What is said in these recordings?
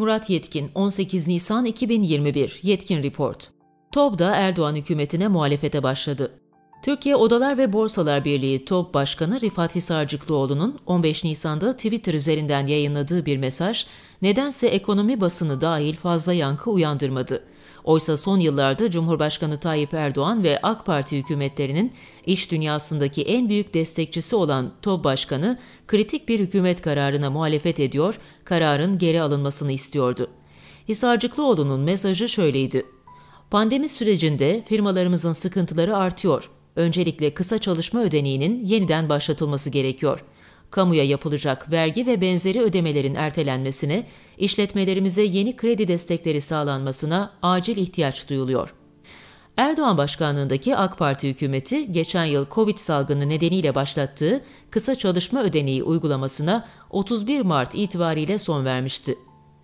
Murat Yetkin 18 Nisan 2021 Yetkin Report TOB'da Erdoğan hükümetine muhalefete başladı. Türkiye Odalar ve Borsalar Birliği TOB Başkanı Rifat Hisarcıklıoğlu'nun 15 Nisan'da Twitter üzerinden yayınladığı bir mesaj nedense ekonomi basını dahil fazla yankı uyandırmadı. Oysa son yıllarda Cumhurbaşkanı Tayyip Erdoğan ve AK Parti hükümetlerinin iş dünyasındaki en büyük destekçisi olan TOB Başkanı kritik bir hükümet kararına muhalefet ediyor, kararın geri alınmasını istiyordu. Hisarcıklıoğlu'nun mesajı şöyleydi. Pandemi sürecinde firmalarımızın sıkıntıları artıyor. Öncelikle kısa çalışma ödeneğinin yeniden başlatılması gerekiyor.'' kamuya yapılacak vergi ve benzeri ödemelerin ertelenmesine, işletmelerimize yeni kredi destekleri sağlanmasına acil ihtiyaç duyuluyor. Erdoğan başkanlığındaki AK Parti hükümeti geçen yıl Covid salgını nedeniyle başlattığı kısa çalışma ödeneği uygulamasına 31 Mart itibariyle son vermişti.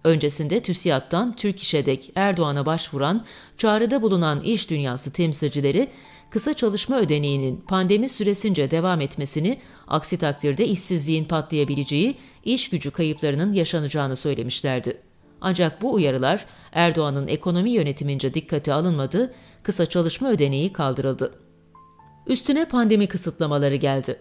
Öncesinde TÜSİAD'dan Türk İş'e dek Erdoğan'a başvuran, çağrıda bulunan iş dünyası temsilcileri kısa çalışma ödeneğinin pandemi süresince devam etmesini, aksi takdirde işsizliğin patlayabileceği, iş gücü kayıplarının yaşanacağını söylemişlerdi. Ancak bu uyarılar Erdoğan'ın ekonomi yönetimince dikkate alınmadı, kısa çalışma ödeneği kaldırıldı. Üstüne pandemi kısıtlamaları geldi.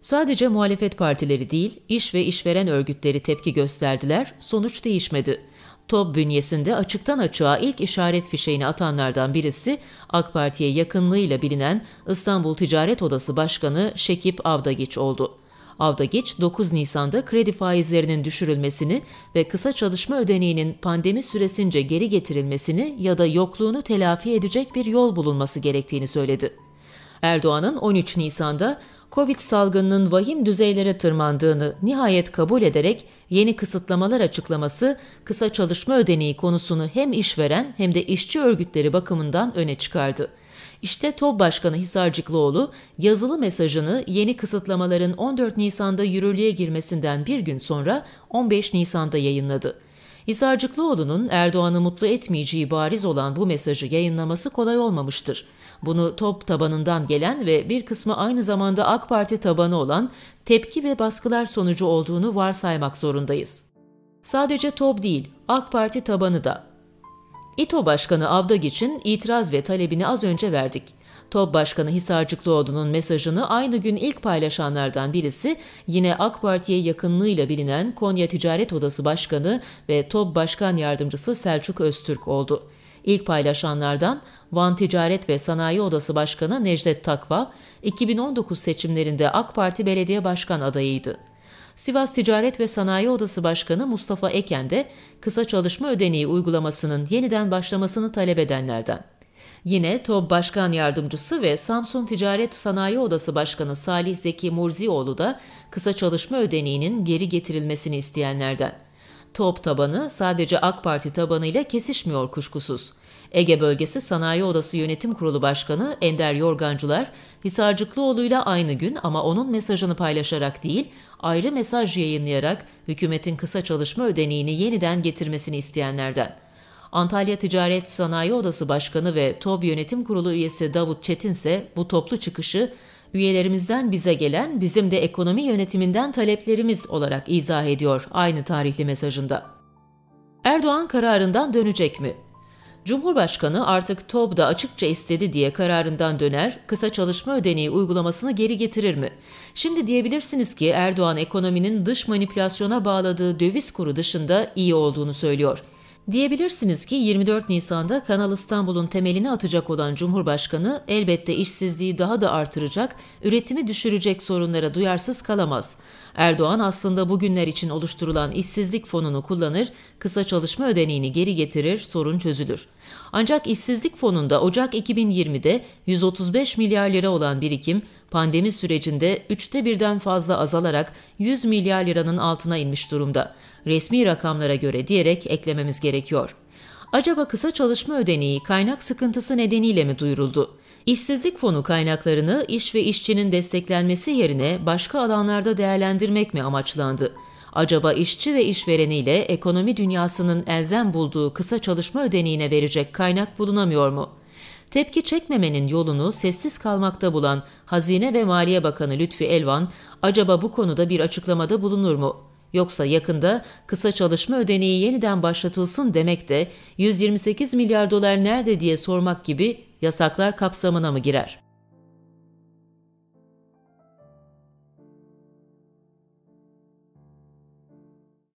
Sadece muhalefet partileri değil, iş ve işveren örgütleri tepki gösterdiler, sonuç değişmedi. TOB bünyesinde açıktan açığa ilk işaret fişeğini atanlardan birisi AK Parti'ye yakınlığıyla bilinen İstanbul Ticaret Odası Başkanı Şekip Avdagiç oldu. Avdagiç 9 Nisan'da kredi faizlerinin düşürülmesini ve kısa çalışma ödeneğinin pandemi süresince geri getirilmesini ya da yokluğunu telafi edecek bir yol bulunması gerektiğini söyledi. Erdoğan'ın 13 Nisan'da Covid salgınının vahim düzeylere tırmandığını nihayet kabul ederek yeni kısıtlamalar açıklaması kısa çalışma ödeneği konusunu hem işveren hem de işçi örgütleri bakımından öne çıkardı. İşte TOB Başkanı Hisarcıklıoğlu yazılı mesajını yeni kısıtlamaların 14 Nisan'da yürürlüğe girmesinden bir gün sonra 15 Nisan'da yayınladı. Hisarcıklıoğlu'nun Erdoğan'ı mutlu etmeyeceği bariz olan bu mesajı yayınlaması kolay olmamıştır. Bunu top tabanından gelen ve bir kısmı aynı zamanda AK Parti tabanı olan tepki ve baskılar sonucu olduğunu varsaymak zorundayız. Sadece top değil, AK Parti tabanı da İTO Başkanı Avdagiç'in itiraz ve talebini az önce verdik. TOB Başkanı Hisarcıklıoğlu'nun mesajını aynı gün ilk paylaşanlardan birisi yine AK Parti'ye yakınlığıyla bilinen Konya Ticaret Odası Başkanı ve TOB Başkan Yardımcısı Selçuk Öztürk oldu. İlk paylaşanlardan Van Ticaret ve Sanayi Odası Başkanı Necdet Takva, 2019 seçimlerinde AK Parti Belediye Başkan adayıydı. Sivas Ticaret ve Sanayi Odası Başkanı Mustafa Eken de kısa çalışma ödeneği uygulamasının yeniden başlamasını talep edenlerden. Yine TOB Başkan Yardımcısı ve Samsun Ticaret Sanayi Odası Başkanı Salih Zeki Murzioğlu da kısa çalışma ödeneğinin geri getirilmesini isteyenlerden. Top tabanı sadece AK Parti tabanıyla kesişmiyor kuşkusuz. Ege Bölgesi Sanayi Odası Yönetim Kurulu Başkanı Ender Yorgancılar, Hisarcıklıoğlu'yla aynı gün ama onun mesajını paylaşarak değil, ayrı mesaj yayınlayarak hükümetin kısa çalışma ödeneğini yeniden getirmesini isteyenlerden. Antalya Ticaret Sanayi Odası Başkanı ve TOB Yönetim Kurulu üyesi Davut Çetin ise bu toplu çıkışı üyelerimizden bize gelen bizim de ekonomi yönetiminden taleplerimiz olarak izah ediyor aynı tarihli mesajında. Erdoğan kararından dönecek mi? Cumhurbaşkanı artık TOB'da açıkça istedi diye kararından döner, kısa çalışma ödeneği uygulamasını geri getirir mi? Şimdi diyebilirsiniz ki Erdoğan ekonominin dış manipülasyona bağladığı döviz kuru dışında iyi olduğunu söylüyor. Diyebilirsiniz ki 24 Nisan'da Kanal İstanbul'un temelini atacak olan Cumhurbaşkanı elbette işsizliği daha da artıracak, üretimi düşürecek sorunlara duyarsız kalamaz. Erdoğan aslında bugünler için oluşturulan işsizlik fonunu kullanır, kısa çalışma ödeneğini geri getirir, sorun çözülür. Ancak işsizlik fonunda Ocak 2020'de 135 milyar lira olan birikim pandemi sürecinde üçte birden fazla azalarak 100 milyar liranın altına inmiş durumda. Resmi rakamlara göre diyerek eklememiz gerekiyor. Acaba kısa çalışma ödeneği kaynak sıkıntısı nedeniyle mi duyuruldu? İşsizlik fonu kaynaklarını iş ve işçinin desteklenmesi yerine başka alanlarda değerlendirmek mi amaçlandı? Acaba işçi ve işvereniyle ekonomi dünyasının elzem bulduğu kısa çalışma ödeneğine verecek kaynak bulunamıyor mu? Tepki çekmemenin yolunu sessiz kalmakta bulan Hazine ve Maliye Bakanı Lütfi Elvan, acaba bu konuda bir açıklamada bulunur mu? Yoksa yakında kısa çalışma ödeneği yeniden başlatılsın demek de 128 milyar dolar nerede diye sormak gibi yasaklar kapsamına mı girer?